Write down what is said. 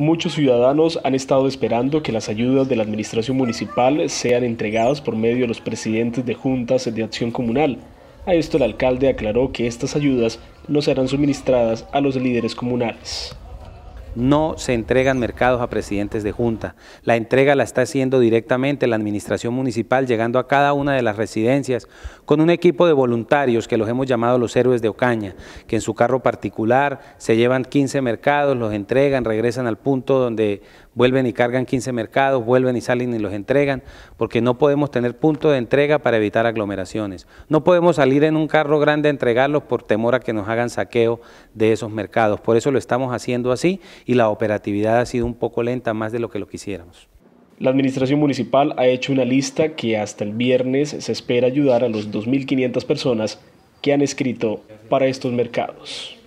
Muchos ciudadanos han estado esperando que las ayudas de la administración municipal sean entregadas por medio de los presidentes de juntas de acción comunal. A esto el alcalde aclaró que estas ayudas no serán suministradas a los líderes comunales. No se entregan mercados a presidentes de junta. La entrega la está haciendo directamente la administración municipal, llegando a cada una de las residencias con un equipo de voluntarios que los hemos llamado los héroes de Ocaña, que en su carro particular se llevan 15 mercados, los entregan, regresan al punto donde vuelven y cargan 15 mercados, vuelven y salen y los entregan, porque no podemos tener punto de entrega para evitar aglomeraciones. No podemos salir en un carro grande a entregarlos por temor a que nos hagan saqueo de esos mercados. Por eso lo estamos haciendo así y la operatividad ha sido un poco lenta, más de lo que lo quisiéramos. La Administración Municipal ha hecho una lista que hasta el viernes se espera ayudar a los 2.500 personas que han escrito para estos mercados.